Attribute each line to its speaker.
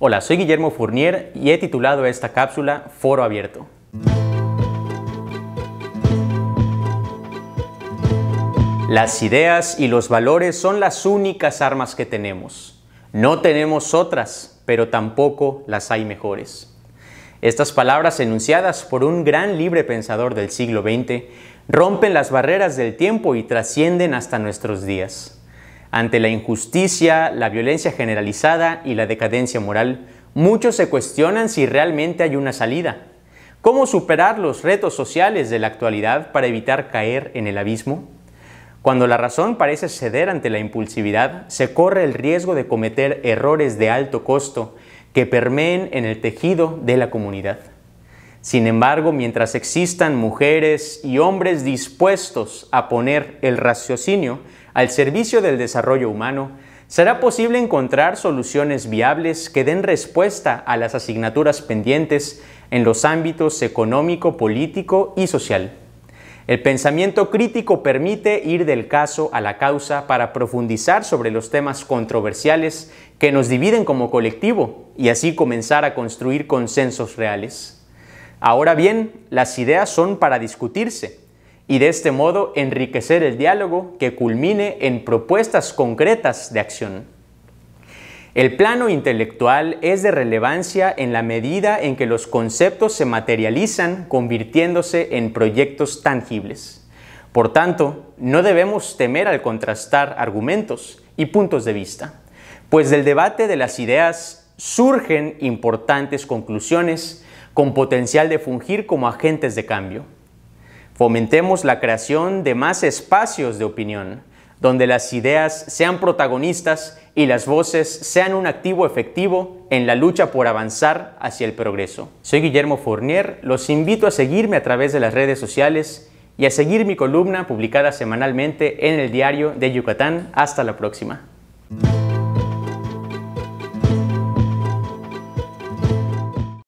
Speaker 1: Hola, soy Guillermo Fournier y he titulado esta cápsula Foro Abierto. Las ideas y los valores son las únicas armas que tenemos. No tenemos otras, pero tampoco las hay mejores. Estas palabras enunciadas por un gran libre pensador del siglo XX rompen las barreras del tiempo y trascienden hasta nuestros días. Ante la injusticia, la violencia generalizada y la decadencia moral, muchos se cuestionan si realmente hay una salida. ¿Cómo superar los retos sociales de la actualidad para evitar caer en el abismo? Cuando la razón parece ceder ante la impulsividad, se corre el riesgo de cometer errores de alto costo que permeen en el tejido de la comunidad. Sin embargo, mientras existan mujeres y hombres dispuestos a poner el raciocinio al servicio del desarrollo humano, será posible encontrar soluciones viables que den respuesta a las asignaturas pendientes en los ámbitos económico, político y social. El pensamiento crítico permite ir del caso a la causa para profundizar sobre los temas controversiales que nos dividen como colectivo y así comenzar a construir consensos reales. Ahora bien, las ideas son para discutirse y de este modo enriquecer el diálogo que culmine en propuestas concretas de acción. El plano intelectual es de relevancia en la medida en que los conceptos se materializan convirtiéndose en proyectos tangibles. Por tanto, no debemos temer al contrastar argumentos y puntos de vista, pues del debate de las ideas surgen importantes conclusiones con potencial de fungir como agentes de cambio. Fomentemos la creación de más espacios de opinión, donde las ideas sean protagonistas y las voces sean un activo efectivo en la lucha por avanzar hacia el progreso. Soy Guillermo Fournier, los invito a seguirme a través de las redes sociales y a seguir mi columna publicada semanalmente en el diario de Yucatán. Hasta la próxima.